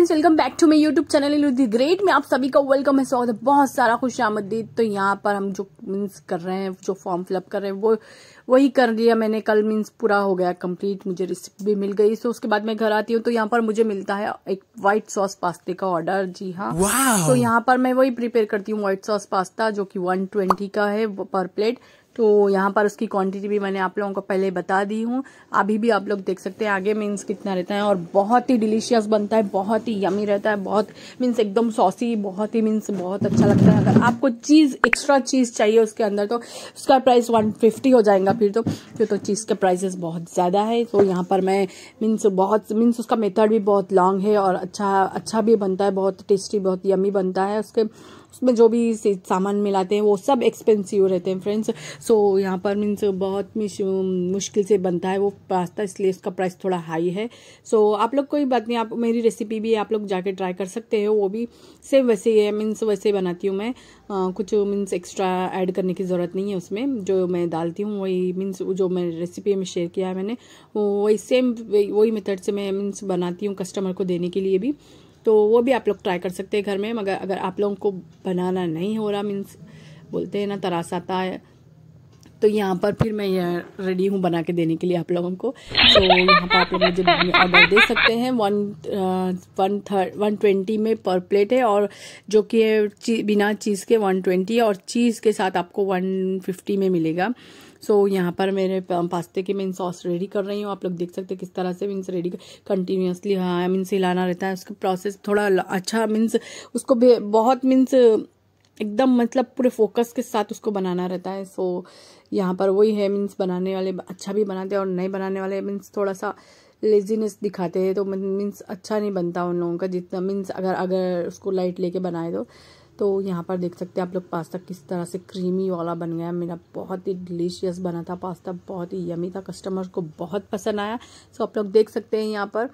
friends welcome back to my YouTube channel the great में आप सभी का वेलकम है स्वागत है बहुत सारा खुश आमदी तो यहाँ पर हम जो मीन्स कर रहे हैं जो फॉर्म फिलअप कर रहे हैं वो वही कर लिया मैंने कल मीन्स पूरा हो गया कंप्लीट मुझे रिसिप्ट भी मिल गई सो उसके बाद मैं घर आती हूँ तो यहाँ पर मुझे मिलता है एक व्हाइट सॉस पास्ते का ऑर्डर जी हाँ तो यहाँ पर मैं वही प्रिपेयर करती हूँ व्हाइट सॉस पास्ता जो की वन का है पर प्लेट तो यहाँ पर उसकी क्वांटिटी भी मैंने आप लोगों को पहले बता दी हूँ अभी भी आप लोग देख सकते हैं आगे मीन्स कितना रहता है और बहुत ही डिलीशियस बनता है बहुत ही यमी रहता है बहुत मीन्स एकदम सॉसी बहुत ही मीन्स बहुत अच्छा लगता है अगर आपको चीज़ एक्स्ट्रा चीज़ चाहिए उसके अंदर तो उसका प्राइस वन फिफ्टी हो जाएगा फिर तो फिर तो चीज़ के प्राइजेस बहुत ज़्यादा है तो यहाँ पर मैं मीन्स बहुत मीन्स उसका मेथड भी बहुत लॉन्ग है और अच्छा अच्छा भी बनता है बहुत टेस्टी बहुत यमी बनता है उसके उसमें जो भी सामान मिलाते हैं वो सब एक्सपेंसिव रहते हैं फ्रेंड्स सो so, यहाँ पर मीन्स बहुत मुश्किल से बनता है वो पास्ता इसलिए उसका प्राइस थोड़ा हाई है सो so, आप लोग कोई बात नहीं आप मेरी रेसिपी भी आप लोग जाके ट्राई कर सकते हो वो भी सेम वैसे ही है मीन्स वैसे बनाती हूँ मैं आ, कुछ मीन्स एक्स्ट्रा ऐड करने की ज़रूरत नहीं है उसमें जो मैं डालती हूँ वही मीन्स जो मैं रेसिपी में शेयर किया है मैंने वही सेम वही मेथड से मैं मीन्स बनाती हूँ कस्टमर को देने के लिए भी तो वो भी आप लोग ट्राई कर सकते हैं घर में मगर अगर आप लोगों को बनाना नहीं हो रहा मीन्स बोलते हैं ना तरास आता है तो यहाँ पर फिर मैं यह रेडी हूँ बना के देने के लिए आप लोगों को तो यहाँ पर आप लोग मुझे ऑर्डर दे सकते हैं one one third one twenty में पर प्लेट है और जो कि बिना चीज़ के वन ट्वेंटी और चीज़ के साथ आपको वन फिफ्टी में मिलेगा सो so, यहाँ पर मेरे पास्ते की मैं सॉस रेडी कर रही हूँ आप लोग देख सकते हैं किस तरह से मीन्स रेडी कंटिन्यूसली हाँ मीन्स हिलाना रहता है उसका प्रोसेस थोड़ा अच्छा मीन्स उसको बहुत मीन्स एकदम मतलब पूरे फोकस के साथ उसको बनाना रहता है सो so, यहाँ पर वही है मीन्स बनाने वाले अच्छा भी बनाते हैं और नहीं बनाने वाले मीन्स थोड़ा सा लेजीनेस दिखाते हैं तो मीन्स अच्छा नहीं बनता उन लोगों का जितना मीन्स अगर अगर उसको लाइट लेके बनाए तो तो यहाँ पर देख सकते हैं आप लोग पास्ता किस तरह से क्रीमी वाला बन गया मेरा बहुत ही डिलीशियस बना था पास्ता बहुत ही यमी था कस्टमर को बहुत पसंद आया सो आप लोग देख सकते हैं यहाँ पर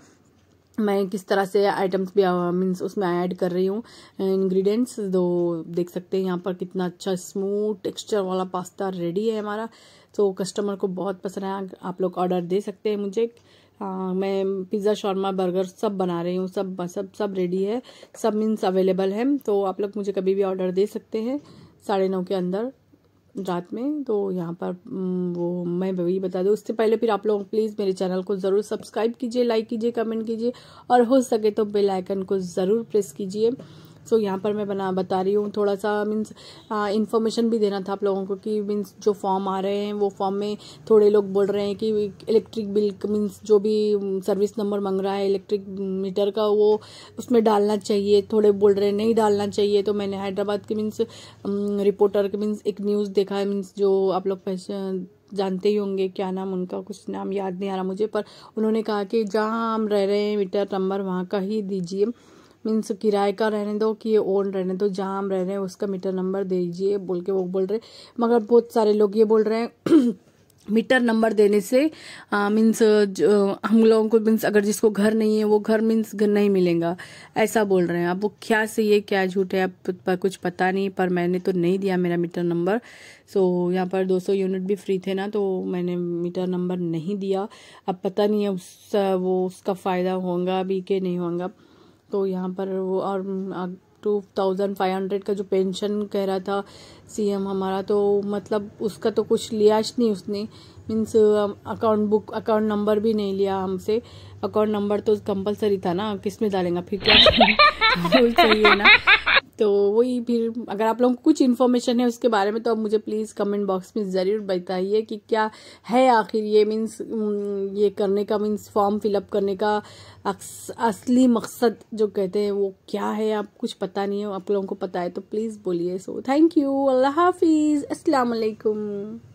मैं किस तरह से आइटम्स भी मीन्स uh, उसमें ऐड कर रही हूँ इंग्रेडिएंट्स दो तो देख सकते हैं यहाँ पर कितना अच्छा स्मूथ टेक्सचर वाला पास्ता रेडी है हमारा तो कस्टमर को बहुत पसंद आया आप लोग ऑर्डर दे सकते हैं मुझे आ, हाँ, मैं पिज़्ज़ा शॉर्मा बर्गर सब बना रही हूँ सब सब सब रेडी है सब मीन्स अवेलेबल है तो आप लोग मुझे कभी भी ऑर्डर दे सकते हैं साढ़े नौ के अंदर रात में तो यहाँ पर वो मैं वही बता दूँ उससे पहले फिर आप लोग प्लीज़ मेरे चैनल को ज़रूर सब्सक्राइब कीजिए लाइक कीजिए कमेंट कीजिए और हो सके तो बेल आइकन को ज़रूर प्रेस कीजिए सो so, यहाँ पर मैं बना बता रही हूँ थोड़ा सा मीन्स इन्फॉर्मेशन भी देना था आप लोगों को कि मीन्स जो फॉर्म आ रहे हैं वो फॉर्म में थोड़े लोग बोल रहे हैं कि इलेक्ट्रिक बिल मीन्स जो भी सर्विस नंबर मांग रहा है इलेक्ट्रिक मीटर का वो उसमें डालना चाहिए थोड़े बोल रहे हैं नहीं डालना चाहिए तो मैंने हैदराबाद के मीन्स रिपोर्टर के मीन्स एक न्यूज़ देखा है मीन्स जो आप लोग जानते ही होंगे क्या नाम उनका कुछ नाम याद नहीं आ रहा मुझे पर उन्होंने कहा कि जहाँ हम रह रहे हैं मीटर नंबर वहाँ का ही दीजिए मीन्स किराए का रहने दो कि ये ओन रहने दो जहाँ हम रह रहे हैं उसका मीटर नंबर दे दीजिए बोल के वो बोल रहे मगर बहुत सारे लोग ये बोल रहे हैं मीटर नंबर देने से मीन्स हम लोगों को मीन्स अगर जिसको घर नहीं है वो घर मीन्स घर नहीं मिलेगा ऐसा बोल रहे हैं अब वो क्या सही है क्या झूठ है अब कुछ पता नहीं पर मैंने तो नहीं दिया मेरा मीटर नंबर सो so, यहाँ पर 200 यूनिट भी फ्री थे ना तो मैंने मीटर नंबर नहीं दिया अब पता नहीं है उस वो उसका फ़ायदा होगा अभी कि नहीं होगा तो यहाँ पर वो और टू थाउजेंड फाइव हंड्रेड का जो पेंशन कह रहा था सीएम हमारा तो मतलब उसका तो कुछ लिया नहीं उसने means account book account number भी नहीं लिया हमसे अकाउंट नंबर तो कंपलसरी था ना किस में डालेंगे फिर क्या चाहिए ना तो वही फिर अगर आप लोगों को कुछ इन्फॉर्मेशन है उसके बारे में तो आप मुझे प्लीज़ कमेंट बॉक्स में ज़रूर बताइए कि क्या है आखिर ये मीन्स ये करने का मीन्स फॉर्म फिलअप करने का असली मकसद जो कहते हैं वो क्या है आप कुछ पता नहीं है आप लोगों को पता है तो प्लीज़ बोलिए सो थैंक यू अल्लाह हाफिज़ असलकुम